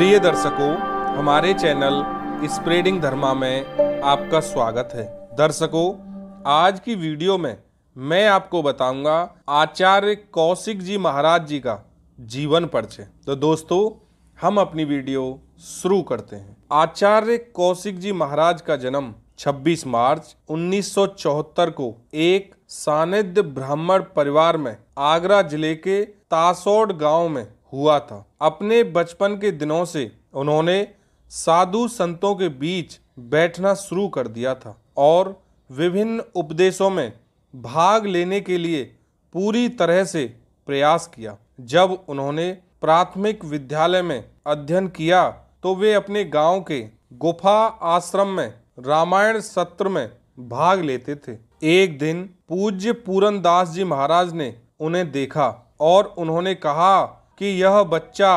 प्रिय दर्शकों हमारे चैनल स्प्रेडिंग धर्मा में आपका स्वागत है दर्शकों आज की वीडियो में मैं आपको बताऊंगा आचार्य कौशिक जी महाराज जी का जीवन परिचय तो दोस्तों हम अपनी वीडियो शुरू करते हैं आचार्य कौशिक जी महाराज का जन्म 26 मार्च 1974 को एक सानिध्य ब्राह्मण परिवार में आगरा जिले के तासोड गांव में हुआ था अपने बचपन के दिनों से उन्होंने साधु संतों के बीच बैठना शुरू कर दिया था और विभिन्न उपदेशों में भाग लेने के लिए पूरी तरह से प्रयास किया जब उन्होंने प्राथमिक विद्यालय में अध्ययन किया तो वे अपने गांव के गुफा आश्रम में रामायण सत्र में भाग लेते थे एक दिन पूज्य पूरन दास जी महाराज ने उन्हें देखा और उन्होंने कहा कि यह बच्चा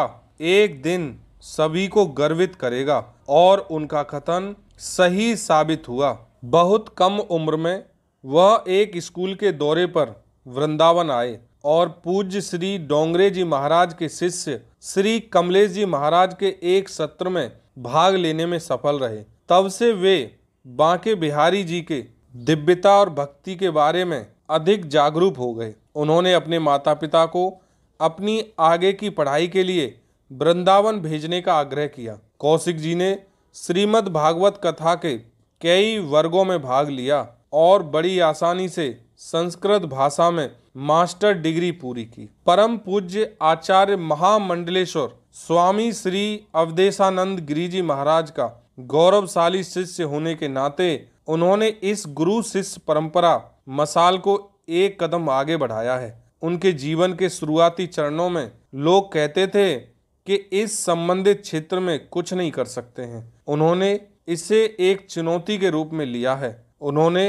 एक दिन सभी को गर्वित करेगा और उनका कथन सही साबित हुआ बहुत कम उम्र में वह एक स्कूल के दौरे पर वृंदावन आए और पूज्य श्री डोंगरे जी महाराज के शिष्य श्री कमलेश जी महाराज के एक सत्र में भाग लेने में सफल रहे तब से वे बांके बिहारी जी के दिव्यता और भक्ति के बारे में अधिक जागरूक हो गए उन्होंने अपने माता पिता को अपनी आगे की पढ़ाई के लिए वृंदावन भेजने का आग्रह किया कौशिक जी ने श्रीमद् भागवत कथा के कई वर्गों में भाग लिया और बड़ी आसानी से संस्कृत भाषा में मास्टर डिग्री पूरी की परम पूज्य आचार्य महामंडलेश्वर स्वामी श्री अवधेशानंद गिरिजी महाराज का गौरवशाली शिष्य होने के नाते उन्होंने इस गुरु शिष्य परंपरा मसाल को एक कदम आगे बढ़ाया है उनके जीवन के शुरुआती चरणों में लोग कहते थे कि इस संबंधित क्षेत्र में कुछ नहीं कर सकते हैं उन्होंने इसे एक चुनौती के रूप में लिया है उन्होंने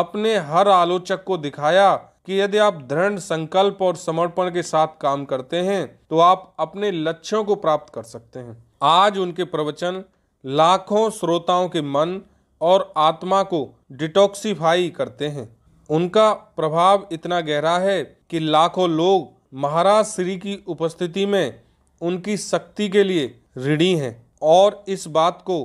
अपने हर आलोचक को दिखाया कि यदि आप दृढ़ संकल्प और समर्पण के साथ काम करते हैं तो आप अपने लक्ष्यों को प्राप्त कर सकते हैं आज उनके प्रवचन लाखों श्रोताओं के मन और आत्मा को डिटॉक्सीफाई करते हैं उनका प्रभाव इतना गहरा है कि लाखों लोग महाराज श्री की उपस्थिति में उनकी शक्ति के लिए ऋणी हैं और इस बात को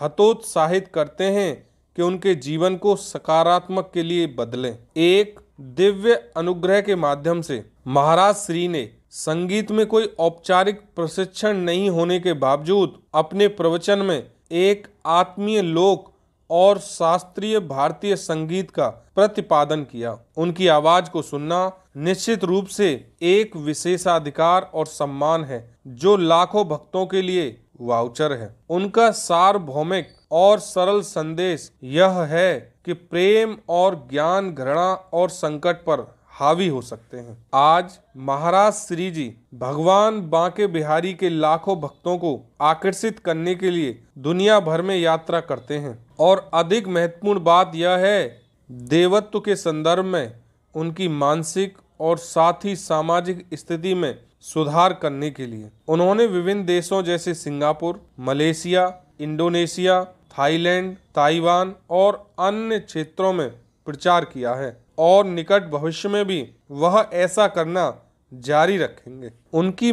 हतोत्साहित करते हैं कि उनके जीवन को सकारात्मक के लिए बदलें एक दिव्य अनुग्रह के माध्यम से महाराज श्री ने संगीत में कोई औपचारिक प्रशिक्षण नहीं होने के बावजूद अपने प्रवचन में एक आत्मीय लोक और शास्त्रीय भारतीय संगीत का प्रतिपादन किया उनकी आवाज़ को सुनना निश्चित रूप से एक विशेषाधिकार और सम्मान है जो लाखों भक्तों के लिए वाउचर है उनका सार्वभौमिक और सरल संदेश यह है कि प्रेम और ज्ञान घृणा और संकट पर हावी हो सकते हैं आज महाराज श्री जी भगवान बांके बिहारी के लाखों भक्तों को आकर्षित करने के लिए दुनिया भर में यात्रा करते हैं और अधिक महत्वपूर्ण बात यह है देवत्व के संदर्भ में उनकी मानसिक और साथ ही सामाजिक स्थिति में सुधार करने के लिए उन्होंने विभिन्न देशों जैसे Singapore Malaysia Indonesia Thailand Taiwan और अन्य क्षेत्रों में प्रचार किया है और निकट भविष्य में भी वह ऐसा करना जारी रखेंगे उनकी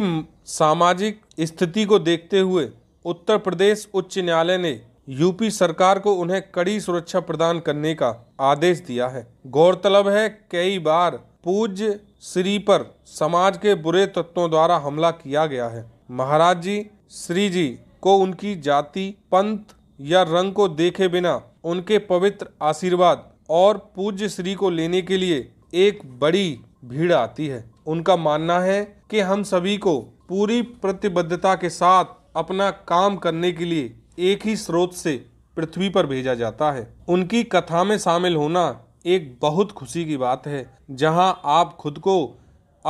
सामाजिक स्थिति को देखते हुए उत्तर प्रदेश उच्च न्यायालय ने यूपी सरकार को उन्हें कड़ी सुरक्षा प्रदान करने का आदेश दिया है गौरतलब है कई बार पूज्य श्री पर समाज के बुरे तत्वों द्वारा हमला किया गया है महाराज जी श्री जी को उनकी जाति पंथ या रंग को देखे बिना उनके पवित्र आशीर्वाद और पूज्य श्री को लेने के लिए एक बड़ी भीड़ आती है उनका मानना है कि हम सभी को पूरी प्रतिबद्धता के साथ अपना काम करने के लिए एक ही स्रोत से पृथ्वी पर भेजा जाता है उनकी कथा में शामिल होना एक बहुत खुशी की बात है जहां आप खुद को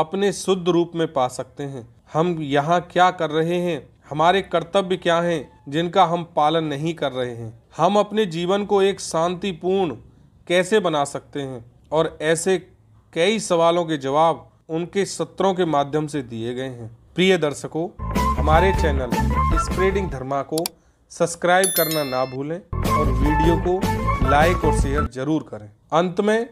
अपने शुद्ध रूप में पा सकते हैं हम यहां क्या कर रहे हैं हमारे कर्तव्य क्या हैं जिनका हम पालन नहीं कर रहे हैं हम अपने जीवन को एक शांतिपूर्ण कैसे बना सकते हैं और ऐसे कई सवालों के जवाब उनके सत्रों के माध्यम से दिए गए हैं प्रिय दर्शकों हमारे चैनल स्प्रेडिंग धर्मा को सब्सक्राइब करना ना भूलें और वीडियो को लाइक और शेयर जरूर करें अंत में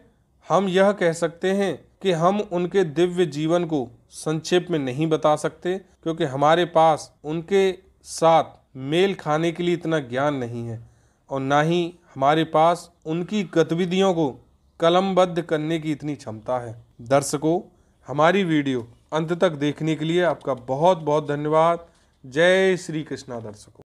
हम यह कह सकते हैं कि हम उनके दिव्य जीवन को संक्षेप में नहीं बता सकते क्योंकि हमारे पास उनके साथ मेल खाने के लिए इतना ज्ञान नहीं है और ना ही हमारे पास उनकी गतिविधियों को कलमबद्ध करने की इतनी क्षमता है दर्शकों हमारी वीडियो अंत तक देखने के लिए आपका बहुत बहुत धन्यवाद जय श्री कृष्णा दर्शकों